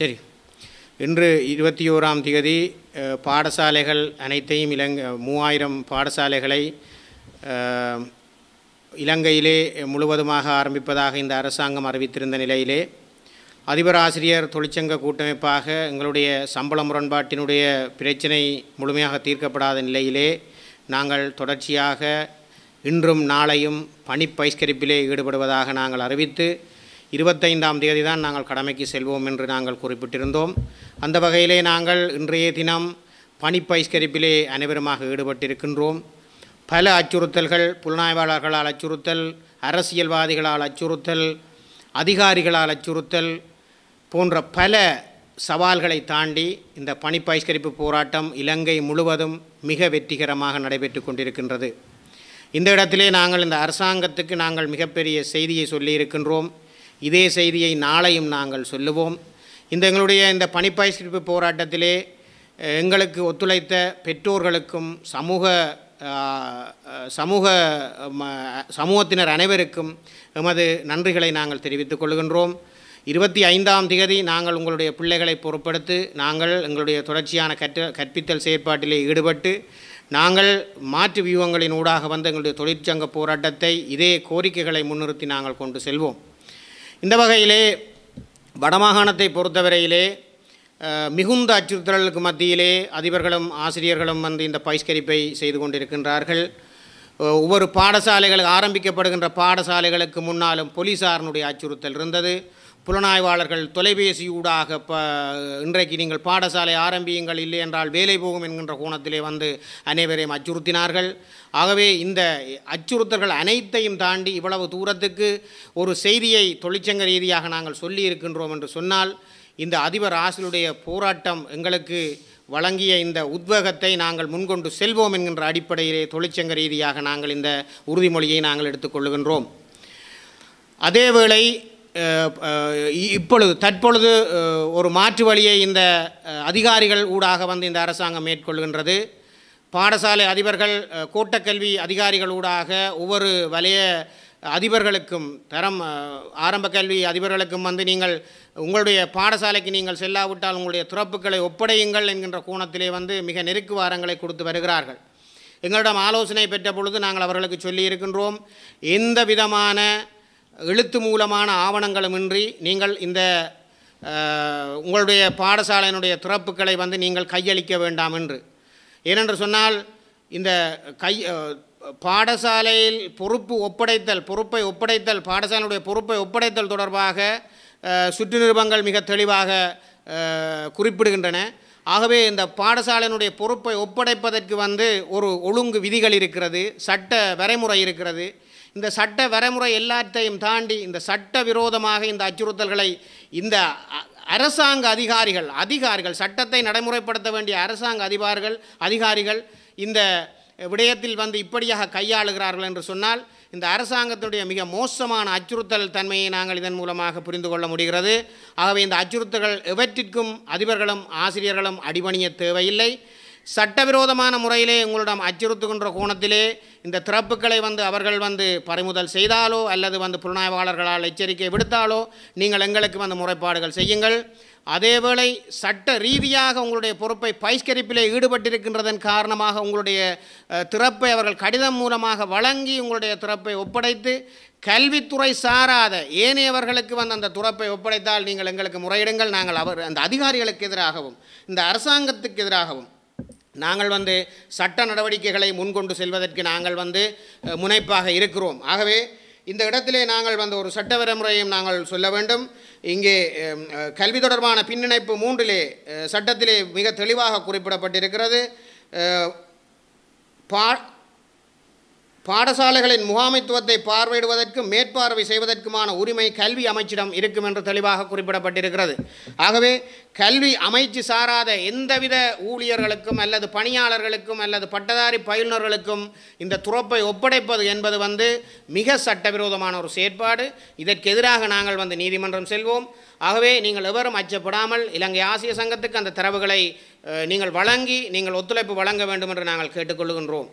சரி இன்று இருபத்தி ஓராம் தேதி பாடசாலைகள் அனைத்தையும் இலங் மூவாயிரம் பாடசாலைகளை இலங்கையிலே முழுவதுமாக ஆரம்பிப்பதாக இந்த அரசாங்கம் அறிவித்திருந்த நிலையிலே அதிபர் ஆசிரியர் தொழிற்சங்க கூட்டமைப்பாக எங்களுடைய சம்பள முரண்பாட்டினுடைய பிரச்சினை முழுமையாக தீர்க்கப்படாத நிலையிலே நாங்கள் தொடர்ச்சியாக இன்றும் நாளையும் பணி பைஸ்கரிப்பிலே ஈடுபடுவதாக நாங்கள் அறிவித்து இருபத்தைந்தாம் தேதி தான் நாங்கள் கடமைக்கு செல்வோம் என்று நாங்கள் குறிப்பிட்டிருந்தோம் அந்த வகையிலே நாங்கள் இன்றைய தினம் பனிப்பைஸ்கரிப்பிலே அனைவருமாக ஈடுபட்டிருக்கின்றோம் பல அச்சுறுத்தல்கள் புலனாய்வாளர்களால் அச்சுறுத்தல் அரசியல்வாதிகளால் அச்சுறுத்தல் அதிகாரிகளால் அச்சுறுத்தல் போன்ற பல சவால்களை தாண்டி இந்த பனிப்பைஸ்கரிப்பு போராட்டம் இலங்கை முழுவதும் மிக வெற்றிகரமாக நடைபெற்று கொண்டிருக்கின்றது இந்த இடத்திலே நாங்கள் இந்த அரசாங்கத்துக்கு நாங்கள் மிகப்பெரிய செய்தியை சொல்லியிருக்கின்றோம் இதே செய்தியை நாளையும் நாங்கள் சொல்லுவோம் இந்த எங்களுடைய இந்த பணிப்பாய்ச்சிப்பு போராட்டத்திலே எங்களுக்கு ஒத்துழைத்த பெற்றோர்களுக்கும் சமூக சமூக சமூகத்தினர் அனைவருக்கும் எமது நன்றிகளை நாங்கள் தெரிவித்துக் கொள்கின்றோம் இருபத்தி ஐந்தாம் திகதி நாங்கள் உங்களுடைய பிள்ளைகளை பொறுப்படுத்து நாங்கள் எங்களுடைய தொடர்ச்சியான கற்ற கற்பித்தல் செயற்பாட்டிலே ஈடுபட்டு நாங்கள் மாற்று வியூகங்களின் ஊடாக வந்த எங்களுடைய தொழிற்சங்க போராட்டத்தை இதே கோரிக்கைகளை முன்னிறுத்தி நாங்கள் கொண்டு செல்வோம் இந்த வகையிலே வடமாகாணத்தை பொறுத்தவரையிலே மிகுந்த அச்சுறுத்தல்களுக்கு மத்தியிலே அதிபர்களும் ஆசிரியர்களும் வந்து இந்த பயிஷ்கரிப்பை செய்து கொண்டிருக்கின்றார்கள் ஒவ்வொரு பாடசாலைகளுக்கு ஆரம்பிக்கப்படுகின்ற பாடசாலைகளுக்கு முன்னாலும் போலீஸாரனுடைய அச்சுறுத்தல் இருந்தது புலனாய்வாளர்கள் தொலைபேசியூடாக ப இன்றைக்கு நீங்கள் பாடசாலை ஆரம்பியுங்கள் இல்லை என்றால் வேலை போகும் என்கின்ற கோணத்திலே வந்து அனைவரையும் அச்சுறுத்தினார்கள் ஆகவே இந்த அச்சுறுத்தல்கள் அனைத்தையும் தாண்டி இவ்வளவு தூரத்துக்கு ஒரு செய்தியை தொழிற்சங்க ரீதியாக நாங்கள் சொல்லி இருக்கின்றோம் என்று சொன்னால் இந்த அதிபர் ஆசிலுடைய போராட்டம் எங்களுக்கு வழங்கிய இந்த உத்வேகத்தை நாங்கள் முன்கொண்டு செல்வோம் என்கின்ற அடிப்படையிலே தொழிற்சங்க ரீதியாக நாங்கள் இந்த உறுதிமொழியை நாங்கள் எடுத்துக்கொள்கின்றோம் அதேவேளை இப்பொழுது தற்பொழுது ஒரு மாற்று வழியை இந்த அதிகாரிகள் ஊடாக வந்து இந்த அரசாங்கம் மேற்கொள்கின்றது பாடசாலை அதிபர்கள் கூட்டக்கல்வி அதிகாரிகள் ஊடாக ஒவ்வொரு வலைய அதிபர்களுக்கும் தரம் ஆரம்ப கல்வி அதிபர்களுக்கும் வந்து நீங்கள் உங்களுடைய பாடசாலைக்கு நீங்கள் செல்லாவிட்டால் உங்களுடைய துறப்புகளை ஒப்படையுங்கள் என்கின்ற கோணத்திலே வந்து மிக நெருக்கு வாரங்களை கொடுத்து வருகிறார்கள் எங்களிடம் ஆலோசனை பெற்ற பொழுது நாங்கள் அவர்களுக்கு சொல்லியிருக்கின்றோம் எந்த விதமான எழுத்து மூலமான ஆவணங்களுமின்றி நீங்கள் இந்த உங்களுடைய பாடசாலையினுடைய திறப்புகளை வந்து நீங்கள் கையளிக்க வேண்டாம் என்று ஏனென்று சொன்னால் இந்த கை பாடசாலையில் பொறுப்பு ஒப்படைத்தல் பொறுப்பை ஒப்படைத்தல் பாடசாலையினுடைய பொறுப்பை ஒப்படைத்தல் தொடர்பாக சுற்று நிருபங்கள் மிக தெளிவாக குறிப்பிடுகின்றன ஆகவே இந்த பாடசாலையினுடைய பொறுப்பை ஒப்படைப்பதற்கு வந்து ஒரு ஒழுங்கு விதிகள் இருக்கிறது சட்ட வரைமுறை இருக்கிறது இந்த சட்ட வரைமுறை எல்லாத்தையும் தாண்டி இந்த சட்ட விரோதமாக இந்த அச்சுறுத்தல்களை இந்த அரசாங்க அதிகாரிகள் அதிகாரிகள் சட்டத்தை நடைமுறைப்படுத்த வேண்டிய அரசாங்க அதிபார்கள் அதிகாரிகள் இந்த விடயத்தில் வந்து இப்படியாக கையாளுகிறார்கள் என்று சொன்னால் இந்த அரசாங்கத்தினுடைய மிக மோசமான அச்சுறுத்தல் தன்மையை நாங்கள் இதன் மூலமாக புரிந்து கொள்ள முடிகிறது ஆகவே இந்த அச்சுறுத்தல்கள் எவற்றிற்கும் அதிபர்களும் ஆசிரியர்களும் அடிபணிய தேவையில்லை சட்டவிரோதமான முறையிலே உங்களிடம் அச்சுறுத்துகின்ற கோணத்திலே இந்த திறப்புகளை வந்து அவர்கள் வந்து பறிமுதல் செய்தாலோ அல்லது வந்து புலனாய்வாளர்களால் எச்சரிக்கை விடுத்தாலோ நீங்கள் எங்களுக்கு வந்து முறைப்பாடுகள் செய்யுங்கள் அதேவேளை சட்ட ரீதியாக உங்களுடைய பொறுப்பை பயிஷ்கரிப்பிலே ஈடுபட்டிருக்கின்றதன் காரணமாக உங்களுடைய திறப்பை அவர்கள் கடிதம் மூலமாக வழங்கி உங்களுடைய திறப்பை ஒப்படைத்து கல்வித்துறை சாராத ஏனையவர்களுக்கு வந்து அந்த துறப்பை ஒப்படைத்தால் நீங்கள் எங்களுக்கு முறையிடுங்கள் நாங்கள் அவர் அந்த அதிகாரிகளுக்கு எதிராகவும் இந்த அரசாங்கத்துக்கு எதிராகவும் நாங்கள் வந்து சட்ட நடவடிக்கைகளை முன்கொண்டு செல்வதற்கு நாங்கள் வந்து முனைப்பாக இருக்கிறோம் ஆகவே இந்த இடத்திலே நாங்கள் வந்து ஒரு சட்ட விரைமுறையும் நாங்கள் சொல்ல வேண்டும் இங்கே கல்வி தொடர்பான பின்னிணைப்பு மூன்றிலே சட்டத்திலே மிக தெளிவாக குறிப்பிடப்பட்டிருக்கிறது பா பாடசாலைகளின் முகாமைத்துவத்தை பார்வையிடுவதற்கும் மேற்பார்வை செய்வதற்குமான உரிமை கல்வி அமைச்சிடம் இருக்கும் என்று தெளிவாக குறிப்பிடப்பட்டிருக்கிறது ஆகவே கல்வி அமைச்சு சாராத எந்தவித ஊழியர்களுக்கும் அல்லது பணியாளர்களுக்கும் அல்லது பட்டதாரி பயிலுநர்களுக்கும் இந்த துறப்பை ஒப்படைப்பது என்பது வந்து மிக சட்டவிரோதமான ஒரு செயற்பாடு இதற்கு எதிராக நாங்கள் வந்து நீதிமன்றம் செல்வோம் ஆகவே நீங்கள் எவரும் அச்சப்படாமல் இலங்கை ஆசிய சங்கத்துக்கு அந்த தரவுகளை நீங்கள் வழங்கி நீங்கள் ஒத்துழைப்பு வழங்க வேண்டும் என்று நாங்கள் கேட்டுக்கொள்கின்றோம்